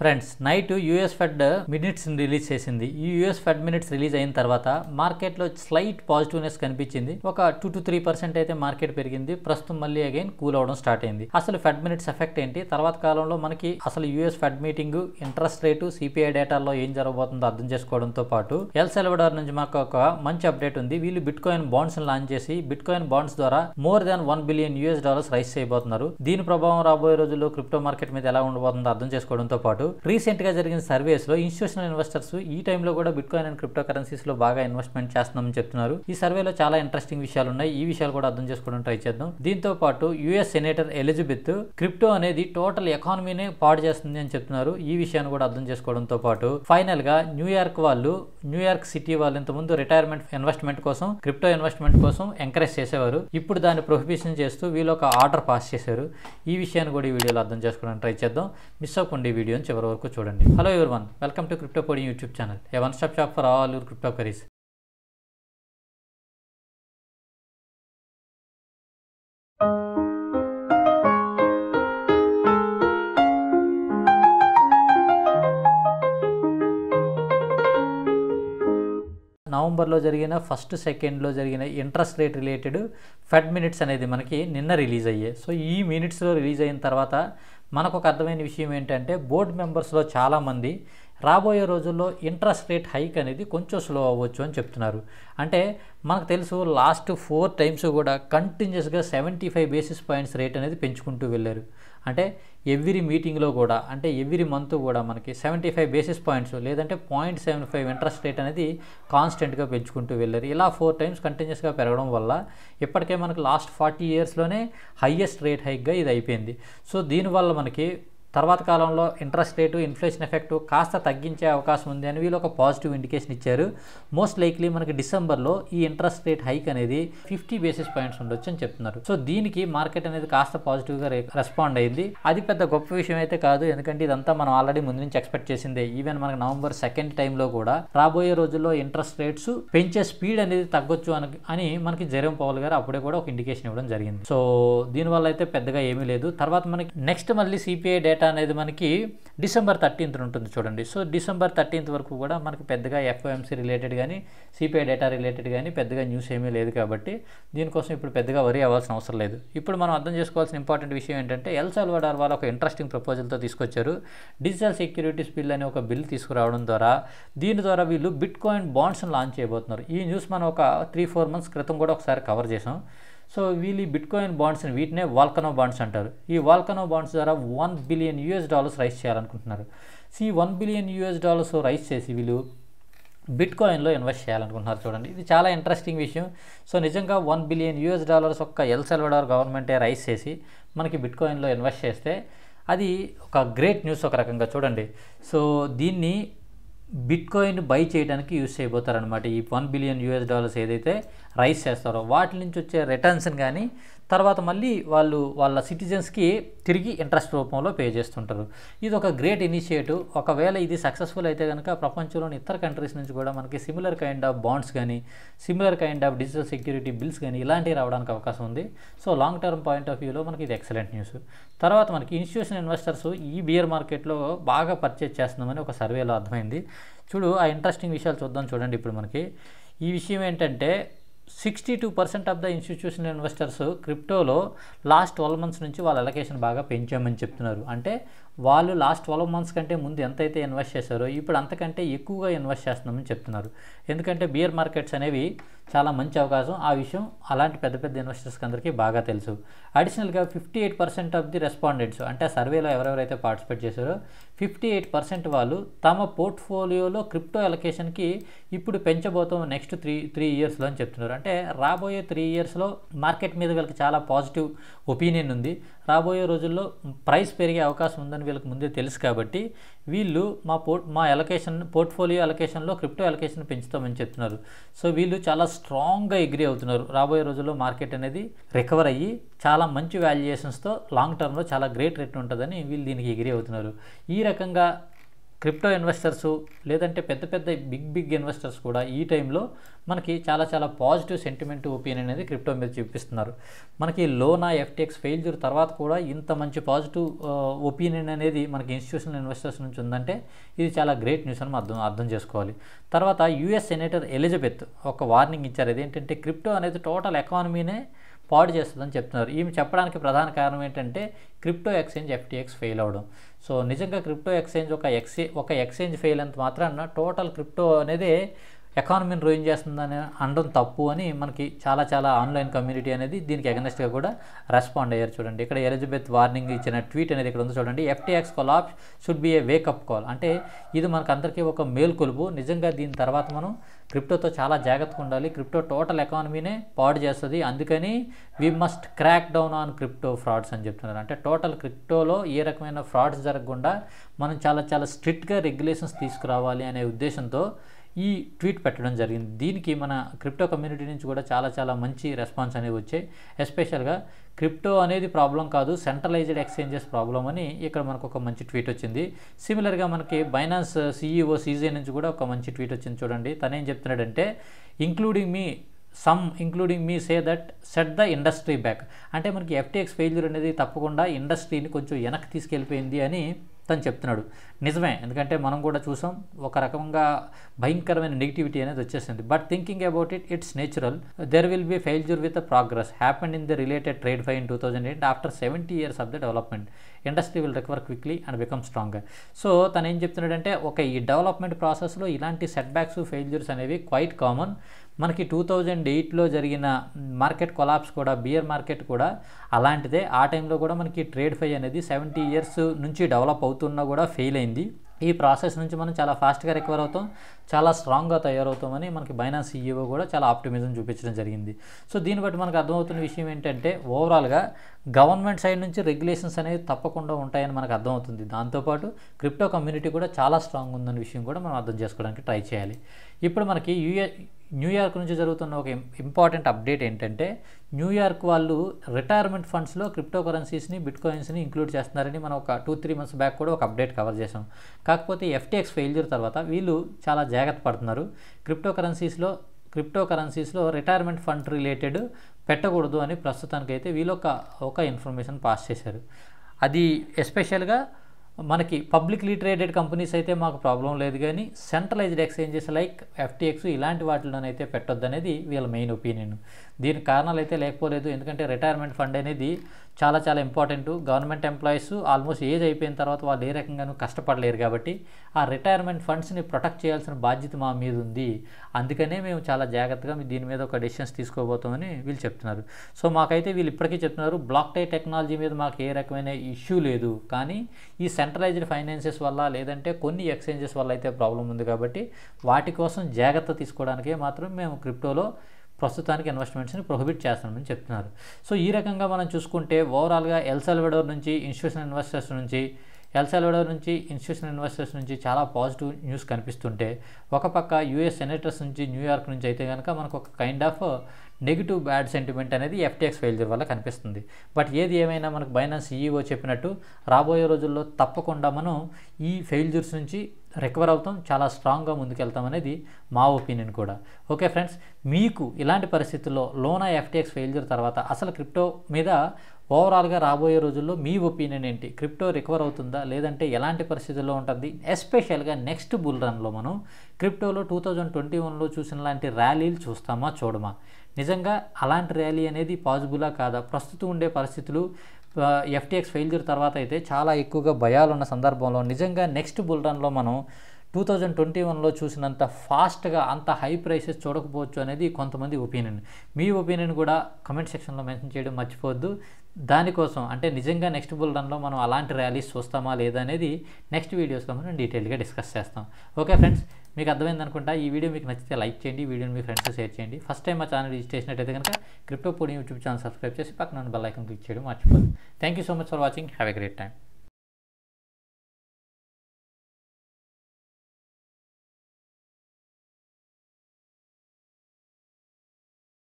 friends night US Fed minutes release చేసింది ఈ US Fed minutes release అయిన తర్వాత మార్కెట్లో స్లైట్ పాజిటివ్నెస్ కనిపించింది ఒక టూ టు త్రీ పర్సెంట్ అయితే మార్కెట్ పెరిగింది ప్రస్తుతం మళ్ళీ అగైన్ కూల్ అవడం స్టార్ట్ అయింది అసలు ఫెడ్ మినిట్స్ ఎఫెక్ట్ ఏంటి తర్వాత కాలంలో మనకి అసలు US Fed meeting interest rate CPI డేటాలో ఏం జరగబోతుందో అర్థం చేసుకోవడంతో పాటు ఎల్ సెల్వడార్ నుంచి మాకు ఒక మంచి అప్డేట్ ఉంది వీళ్ళు బిట్ కాయిన్ బాండ్స్ లాంచ్ చేసి బిట్ కాయిన్ బాండ్స్ ద్వారా more than one billion US dollars raise చేయబోతున్నారు దీని ప్రభావం రాబోయే రోజుల్లో క్రిప్టో మార్కెట్ మీద ఎలా ఉండబోతుందో అర్థం చేసుకోవడంతో పాటు రీసెంట్గా జరిగిన సర్వేస్లో ఇన్స్టిట్యూషనల్ ఇన్వెస్టర్స్ ఈ టైంలో కూడా బిట్ కాయిన్ అండ్ క్రిప్టో కరెన్సీస్లో బాగా ఇన్వెస్ట్మెంట్ చేస్తున్నామని చెప్తున్నారు ఈ సర్వేలో చాలా ఇంట్రెస్టింగ్ విషయాలు ఉన్నాయి ఈ విషయాలు కూడా అర్థం చేసుకోవడం ట్రై చేద్దాం దీంతో పాటు యుఎస్ సెనేటర్ ఎలిజబెత్ క్రిప్టో అనేది టోటల్ ఎకానమీనే పాడు చేస్తుంది అని చెప్తున్నారు ఈ విషయాన్ని కూడా అర్థం చేసుకోవడంతో పాటు ఫైనల్గా న్యూయార్క్ వాళ్ళు న్యూయార్క్ సిటీ వాళ్ళు ఇంతకుముందు రిటైర్మెంట్ ఇన్వెస్ట్మెంట్ కోసం క్రిప్టో ఇన్వెస్ట్మెంట్ కోసం ఎంకరేజ్ చేసేవారు ఇప్పుడు దాన్ని ప్రొహిబిషన్ చేస్తూ వీళ్ళు ఒక ఆర్డర్ పాస్ చేశారు ఈ విషయాన్ని కూడా ఈ వీడియోలో అర్థం చేసుకోవడానికి ట్రై చేద్దాం మిస్ అవ్వకుండా ఈ వీడియోని చివరి వరకు చూడండి hello one welcome to crypto coding YouTube channel a one stop shop for all your crypto currencies నవంబర్లో జరిగిన ఫస్ట్ సెకండ్లో జరిగిన interest rate related Fed minutes అనేది మనకి నిన్న రిలీజ్ అయ్యాయి సో ఈ మినిట్స్లో రిలీజ్ అయిన తర్వాత మనకు ఒక అర్థమైన విషయం ఏంటంటే బోర్డు మెంబర్స్లో చాలామంది రాబోయే రోజుల్లో ఇంట్రెస్ట్ రేట్ హైక్ అనేది కొంచెం స్లో అవ్వచ్చు అని చెప్తున్నారు అంటే మనకు తెలుసు లాస్ట్ ఫోర్ టైమ్స్ కూడా కంటిన్యూస్గా seventy five basis points rate అనేది పెంచుకుంటూ వెళ్ళారు అంటే ఎవ్రీ మీటింగ్లో కూడా అంటే ఎవ్రీ మంత్ కూడా మనకి సెవెంటీ ఫైవ్ బేసిస్ పాయింట్స్ లేదంటే point seven five interest rate అనేది కాన్స్టెంట్గా పెంచుకుంటూ వెళ్ళారు ఇలా ఫోర్ టైమ్స్ కంటిన్యూస్గా పెరగడం వల్ల ఇప్పటికే మనకి లాస్ట్ ఫార్టీ ఇయర్స్లోనే హయ్యెస్ట్ రేట్ హైక్గా ఇది అయిపోయింది సో దీనివల్ల మనకి తర్వాత కాలంలో ఇంట్రెస్ట్ రేటు ఇన్ఫ్లేషన్ ఎఫెక్ట్ కాస్త తగ్గించే అవకాశం ఉంది అని వీళ్ళు ఒక పాజిటివ్ ఇండికేషన్ ఇచ్చారు మోస్ట్ లైక్లీ మనకి డిసెంబర్లో ఈ ఇంట్రెస్ట్ రేట్ హైక్ అనేది ఫిఫ్టీ బేసిస్ పాయింట్స్ ఉండొచ్చు అని చెప్తున్నారు సో దీనికి మార్కెట్ అనేది కాస్త పాజిటివ్గా రెస్పాండ్ అయింది అది పెద్ద గొప్ప విషయం అయితే కాదు ఎందుకంటే ఇదంతా మనం ఆల్రెడీ ముందు నుంచి ఎక్స్పెక్ట్ చేసిందే ఈవెన్ మనకి నవంబర్ సెకండ్ టైంలో కూడా రాబోయే రోజుల్లో ఇంట్రెస్ట్ రేట్స్ పెంచే స్పీడ్ అనేది తగ్గొచ్చు అని అని మనకి జరం పౌల్ గారు అప్పుడే కూడా ఒక ఇండికేషన్ ఇవ్వడం జరిగింది సో దీనివల్ల అయితే పెద్దగా ఏమీ లేదు తర్వాత మనకి నెక్స్ట్ మళ్ళీ సిపిఐ డేటా డేటా అనేది మనకి డిసెంబర్ థర్టీన్త్ ఉంటుంది చూడండి సో డిసెంబర్ థర్టీన్త్ వరకు కూడా మనకి పెద్దగా ఎఫ్ఓఎంసీ రిలేటెడ్ కానీ సిపిఐ డేటా రిలేటెడ్ కానీ పెద్దగా న్యూస్ ఏమీ లేదు కాబట్టి దీనికోసం ఇప్పుడు పెద్దగా వరి అవ్వాల్సిన అవసరం లేదు ఇప్పుడు మనం అర్థం చేసుకోవాల్సిన ఇంపార్టెంట్ విషయం ఏంటంటే ఎల్సాల్వడార్ వాళ్ళు ఒక ఇంట్రెస్టింగ్ ప్రపోజల్తో తీసుకొచ్చారు డిజిటల్ సెక్యూరిటీస్ బిల్ అనే ఒక బిల్ తీసుకురావడం ద్వారా దీని ద్వారా వీళ్ళు బిట్ కాయిన్ బాండ్స్ని లాంచ్ చేయబోతున్నారు ఈ న్యూస్ మనం ఒక త్రీ ఫోర్ మంత్స్ క్రితం కూడా ఒకసారి కవర్ చేసాం సో వీళ్ళు ఈ బిట్కాయిన్ బాండ్స్ని వీటినే వాల్కనో బాండ్స్ అంటారు ఈ వాల్కనో బాండ్స్ ద్వారా one billion US dollars raise చేయాలనుకుంటున్నారు సో ఈ one billion US dollars raise చేసి వీళ్ళు బిట్కాయిన్లో ఇన్వెస్ట్ చేయాలనుకుంటున్నారు చూడండి ఇది చాలా ఇంట్రెస్టింగ్ విషయం సో నిజంగా వన్ బిలియన్ యూఎస్ డాలర్స్ ఒక్క ఎల్ సెల్వడార్ గవర్నమెంటే రైస్ చేసి మనకి బిట్కాయిన్లో ఇన్వెస్ట్ చేస్తే అది ఒక గ్రేట్ న్యూస్ ఒక రకంగా చూడండి సో దీన్ని బిట్కాయిన్ బై చేయడానికి యూస్ చేయబోతారనమాట ఈ వన్ బిలియన్ యూఎస్ డాలర్స్ ఏదైతే రైస్ చేస్తారో వాటి నుంచి వచ్చే రిటర్న్స్ని కానీ తర్వాత మళ్ళీ వాళ్ళు వాళ్ళ సిటిజన్స్కి తిరిగి ఇంట్రెస్ట్ రూపంలో పే చేస్తుంటారు ఇది ఒక గ్రేట్ ఇనిషియేటివ్ ఒకవేళ ఇది సక్సెస్ఫుల్ అయితే కనుక ప్రపంచంలోని ఇతర కంట్రీస్ నుంచి కూడా మనకి సిమిలర్ కైండ్ ఆఫ్ బాండ్స్ కానీ similar kind of digital security bills కానీ ఇలాంటివి రావడానికి అవకాశం ఉంది so long term point of వ్యూలో మనకి ఇది ఎక్సలెంట్ న్యూస్ తర్వాత మనకి ఇన్స్టిట్యూషన్ ఇన్వెస్టర్స్ ఈ బియర్ మార్కెట్లో బాగా పర్చేజ్ చేస్తున్నామని ఒక సర్వేలో అర్థమైంది చూడు ఆ ఇంట్రెస్టింగ్ విషయాలు చూద్దాం చూడండి ఇప్పుడు మనకి ఈ విషయం ఏంటంటే sixty two percent of the institutional investors క్రిప్టోలో లాస్ట్ ట్వెల్వ్ మంత్స్ నుంచి వాళ్ళ అలొకేషన్ బాగా పెంచామని చెప్తున్నారు అంటే వాళ్ళు లాస్ట్ ట్వెల్వ్ మంత్స్ కంటే ముందు ఎంతైతే ఇన్వెస్ట్ చేశారో ఇప్పుడు అంతకంటే ఎక్కువగా ఇన్వెస్ట్ చేస్తున్నామని చెప్తున్నారు ఎందుకంటే బియర్ మార్కెట్స్ అనేవి చాలా మంచి అవకాశం ఆ విషయం అలాంటి పెద్ద పెద్ద ఇన్వెస్టర్స్కి అందరికీ బాగా తెలుసు అడిషనల్గా fifty eight percent of the respondents అంటే సర్వేలో ఎవరెవరైతే పార్టిసిపేట్ చేశారో ఫిఫ్టీ ఎయిట్ పర్సెంట్ వాళ్ళు తమ పోర్ట్ఫోలియోలో క్రిప్టో ఎలకేషన్కి ఇప్పుడు పెంచబోతాం నెక్స్ట్ త్రీ త్రీ ఇయర్స్లో అని చెప్తున్నారు అంటే రాబోయే త్రీ ఇయర్స్లో మార్కెట్ మీద వీళ్ళకి చాలా పాజిటివ్ ఒపీనియన్ ఉంది రాబోయే రోజుల్లో ప్రైస్ పెరిగే అవకాశం ఉందని వీళ్ళకి ముందే తెలుసు కాబట్టి వీళ్ళు మా పోర్ట్ మా ఎలకేషన్ పోర్ట్ఫోలియో ఎలకేషన్లో క్రిప్టో ఎలకేషన్ పెంచుతామని చెప్తున్నారు సో వీళ్ళు చాలా స్ట్రాంగ్గా ఎగ్రీ అవుతున్నారు రాబోయే రోజుల్లో మార్కెట్ అనేది రికవర్ అయ్యి చాలా మంచి వాల్యుయేషన్స్తో లాంగ్ టర్మ్లో చాలా గ్రేట్ రేట్ ఉంటుందని వీళ్ళు దీనికి ఎగ్రీ అవుతున్నారు ఈ రకంగా క్రిప్టో ఇన్వెస్టర్స్ లేదంటే పెద్ద పెద్ద బిగ్ బిగ్ ఇన్వెస్టర్స్ కూడా ఈ టైంలో మనకి చాలా చాలా పాజిటివ్ సెంటిమెంట్ ఒపీనియన్ అనేది క్రిప్టో మీద చూపిస్తున్నారు మనకి లోనా ఎఫ్టీఎక్స్ ఫెయిల్యూర్ తర్వాత కూడా ఇంత మంచి పాజిటివ్ ఒపీనియన్ అనేది మనకి ఇన్స్టిట్యూషనల్ ఇన్వెస్టర్స్ నుంచి ఉందంటే ఇది చాలా గ్రేట్ న్యూస్ అని అర్థం అర్థం చేసుకోవాలి తర్వాత యుఎస్ సెనేటర్ ఎలిజబెత్ ఒక వార్నింగ్ ఇచ్చారు అదేంటంటే క్రిప్టో అనేది టోటల్ ఎకానమీనే పాడు చేస్తుందని చెప్తున్నారు ఈమె చెప్పడానికి ప్రధాన కారణం ఏంటంటే క్రిప్టో ఎక్స్చేంజ్ ఎఫ్టీఎక్స్ ఫెయిల్ అవ్వడం సో నిజంగా క్రిప్టో ఎక్స్చేంజ్ ఒక ఎక్సే ఒక ఎక్స్చేంజ్ ఫెయిల్ అంత మాత్రాన టోటల్ క్రిప్టో అనేది ఎకానమీని రూయిన్ చేస్తుందని అనడం తప్పు అని మనకి చాలా చాలా ఆన్లైన్ కమ్యూనిటీ అనేది దీనికి ఎగనెస్ట్గా కూడా రెస్పాండ్ అయ్యారు చూడండి ఇక్కడ ఎలిజబెత్ వార్నింగ్ ఇచ్చిన ట్వీట్ అనేది ఇక్కడ ఉంది చూడండి FTX up should be a wake up call అంటే ఇది మనకు అందరికీ ఒక మేల్కొలుపు నిజంగా దీని తర్వాత మనం క్రిప్టోతో చాలా జాగ్రత్తగా ఉండాలి క్రిప్టో టోటల్ ఎకానమీనే పాడు చేస్తుంది అందుకని we must crack down on crypto frauds అని చెప్తున్నారు అంటే టోటల్ క్రిప్టోలో ఏ రకమైన ఫ్రాడ్స్ జరగకుండా మనం చాలా చాలా స్ట్రిక్ట్గా రెగ్యులేషన్స్ తీసుకురావాలి అనే ఉద్దేశంతో ఈ ట్వీట్ పెట్టడం జరిగింది దీనికి మన క్రిప్టో కమ్యూనిటీ నుంచి కూడా చాలా చాలా మంచి రెస్పాన్స్ అనేది వచ్చాయి ఎస్పెషల్గా క్రిప్టో అనేది ప్రాబ్లం కాదు సెంట్రలైజ్డ్ ఎక్స్చేంజెస్ ప్రాబ్లం అని ఇక్కడ మనకు ఒక మంచి ట్వీట్ వచ్చింది సిమిలర్గా మనకి బైనాన్స్ సీఈఓ సీజే నుంచి కూడా ఒక మంచి ట్వీట్ వచ్చింది చూడండి తను ఏం చెప్తున్నాడంటే including me some including me say that set the industry back అంటే మనకి ఎఫ్టీఎక్స్ ఫెయిల్యూర్ అనేది తప్పకుండా ఇండస్ట్రీని కొంచెం వెనక్కి తీసుకెళ్ళిపోయింది అని తను చెప్తున్నాడు నిజమే ఎందుకంటే మనం కూడా చూసాం ఒక రకంగా భయంకరమైన నెగిటివిటీ అనేది వచ్చేసింది but thinking about it it's natural there will be failure with progress happened in the related trade fine two thousand eight after seventy years of the development industry will recover quickly and become strong so తను ఏం చెప్తున్నాడంటే ఒక ఈ development ప్రాసెస్లో ఇలాంటి set backs failures అనేవి quite common మనకి two thousand ఎయిట్లో జరిగిన మార్కెట్ కొలాప్స్ కూడా బియర్ మార్కెట్ కూడా అలాంటిదే ఆ టైంలో కూడా మనకి ట్రేడ్ ఫై అనేది సెవెంటీ ఇయర్స్ నుంచి డెవలప్ అవుతున్నా కూడా ఫెయిల్ అయింది ఈ ప్రాసెస్ నుంచి మనం చాలా ఫాస్ట్గా రికవర్ అవుతాం చాలా స్ట్రాంగ్గా తయారవుతామని మనకి బైనాన్స్ సీఈఓ e కూడా చాలా ఆప్టిమిజం చూపించడం జరిగింది సో దీన్ని బట్టి మనకు అర్థమవుతున్న విషయం ఏంటంటే ఓవరాల్గా గవర్నమెంట్ సైడ్ నుంచి రెగ్యులేషన్స్ అనేవి తప్పకుండా ఉంటాయని మనకు అర్థమవుతుంది దాంతోపాటు క్రిప్టో కమ్యూనిటీ కూడా చాలా స్ట్రాంగ్ ఉందనే విషయం కూడా మనం అర్థం చేసుకోవడానికి ట్రై చేయాలి ఇప్పుడు మనకి యూఏ న్యూయార్క్ నుంచి జరుగుతున్న ఒక ఇంపార్టెంట్ అప్డేట్ ఏంటంటే న్యూయార్క్ వాళ్ళు రిటైర్మెంట్ ఫండ్స్లో క్రిప్టో కరెన్సీస్ని బిట్ కాయిన్స్ని ఇంక్లూడ్ చేస్తున్నారని మనం ఒక టూ త్రీ మంత్స్ బ్యాక్ కూడా ఒక అప్డేట్ కవర్ చేసాం కాకపోతే ఎఫ్టీఎక్స్ ఫెయిల్యూర్ తర్వాత వీళ్ళు చాలా జాగ్రత్త పడుతున్నారు క్రిప్టో కరెన్సీస్లో క్రిప్టో కరెన్సీస్లో రిటైర్మెంట్ ఫండ్ రిలేటెడ్ పెట్టకూడదు అని ప్రస్తుతానికైతే వీళ్ళొక ఒక ఇన్ఫర్మేషన్ పాస్ చేశారు అది ఎస్పెషల్గా మనకి పబ్లిక్లీ ట్రేడెడ్ కంపెనీస్ అయితే మాకు ప్రాబ్లం లేదు కానీ సెంట్రలైజ్డ్ ఎక్స్చేంజెస్ లైక్ ఎఫ్టీఎక్స్ ఇలాంటి వాటిలోనైతే పెట్టొద్దనేది వీళ్ళ మెయిన్ ఒపీనియన్ దీని కారణాలు అయితే లేకపోలేదు ఎందుకంటే రిటైర్మెంట్ ఫండ్ అనేది చాలా చాలా important government employees almost age అయిపోయిన తర్వాత వాళ్ళు ఏ రకంగానూ కష్టపడలేరు కాబట్టి ఆ రిటైర్మెంట్ ఫండ్స్ని ప్రొటెక్ట్ చేయాల్సిన బాధ్యత మా మీద ఉంది అందుకనే మేము చాలా జాగ్రత్తగా దీని మీద ఒక డెసిషన్స్ తీసుకోబోతామని వీళ్ళు చెప్తున్నారు సో మాకైతే వీళ్ళు ఇప్పటికీ చెప్తున్నారు బ్లాక్ టై టెక్నాలజీ మీద మాకు ఏ రకమైన ఇష్యూ లేదు కానీ ఈ సెంట్రలైజ్డ్ ఫైనాన్సెస్ వల్ల లేదంటే కొన్ని ఎక్స్చేంజెస్ వల్ల అయితే ప్రాబ్లం ఉంది కాబట్టి వాటి కోసం జాగ్రత్త తీసుకోవడానికే మాత్రం మేము క్రిప్టోలో ప్రస్తుతానికి ఇన్వెస్ట్మెంట్స్ని ప్రొహిబిట్ చేస్తున్నామని చెప్తున్నారు సో ఈ రకంగా మనం చూసుకుంటే ఓవరాల్గా ఎల్సల్వెడోర్ నుంచి ఇన్స్టిట్యూషన్ ఇన్వెస్టర్స్ నుంచి ఎల్సాల్వడోర్ నుంచి ఇన్స్టిట్యూషనల్ ఇన్వెస్టర్స్ నుంచి చాలా పాజిటివ్ న్యూస్ కనిపిస్తుంటే ఒక పక్క యూఎస్ సెనేటర్స్ నుంచి న్యూయార్క్ నుంచి అయితే కనుక మనకు ఒక kind of negative bad sentiment అనేది ఎఫ్టీఎక్స్ ఫెయిల్యూర్ వల్ల కనిపిస్తుంది బట్ ఏది ఏమైనా మనకు బైనాన్స్ ఈఈఓ చెప్పినట్టు రాబోయే రోజుల్లో తప్పకుండా మనం ఈ ఫెయిల్యూర్స్ నుంచి రికవర్ అవుతాం చాలా స్ట్రాంగ్గా ముందుకెళ్తాం అనేది మా ఒపీనియన్ కూడా ఓకే ఫ్రెండ్స్ మీకు ఇలాంటి పరిస్థితుల్లో లోనా ఎఫ్టీఎక్స్ ఫెయిల్యూర్ తర్వాత అసలు క్రిప్టో మీద ఓవరాల్గా రాబోయే రోజుల్లో మీ ఒపీనియన్ ఏంటి క్రిప్టో రికవర్ అవుతుందా లేదంటే ఎలాంటి పరిస్థితుల్లో ఉంటుంది ఎస్పెషల్గా నెక్స్ట్ బుల్ రన్లో మనం క్రిప్టోలో టూ థౌజండ్ ట్వంటీ వన్లో చూసిన లాంటి ర్యాలీలు చూస్తామా చూడమా నిజంగా అలాంటి ర్యాలీ అనేది పాజిబులా కాదా ప్రస్తుతం ఉండే పరిస్థితులు ఎఫ్టీఎక్స్ ఫెయిల్యూర్ తర్వాత అయితే చాలా ఎక్కువగా భయాలు ఉన్న సందర్భంలో నిజంగా నెక్స్ట్ బుల్ రన్లో మనం టూ థౌజండ్ ట్వంటీ వన్లో చూసినంత ఫాస్ట్గా అంత హై ప్రైసెస్ చూడకపోవచ్చు అనేది కొంతమంది ఒపీనియన్ మీ ఒపీనియన్ కూడా కమెంట్ సెక్షన్లో మెన్షన్ చేయడం మర్చిపోవద్దు దానికోసం అంటే నిజంగా నెక్స్ట్ బుల్ రన్లో మనం అలాంటి ర్యాలీస్ చూస్తామా అనేది నెక్స్ట్ వీడియోస్లో మనం డీటెయిల్గా డిస్కస్ చేస్తాం ఓకే ఫ్రెండ్స్ మీకు అర్థమైంది అనుకుంటా ఈ వీడియో మీకు నచ్చితే లైక్ చేయండి వీడియోని మీ ఫ్రెండ్స్ షేర్ చేయండి ఫస్ట్ టైం మా ఛానల్ విజిట్ చేసినట్టయితే కనుక క్రిప్టో పూడి యూట్యూబ్ ఛానల్ సబ్స్క్రైబ్ చేసి పక్కన బెల్ ఐకన్ క్లిక్ చేయడం మర్చిపోదు thank you so much for watching have a great time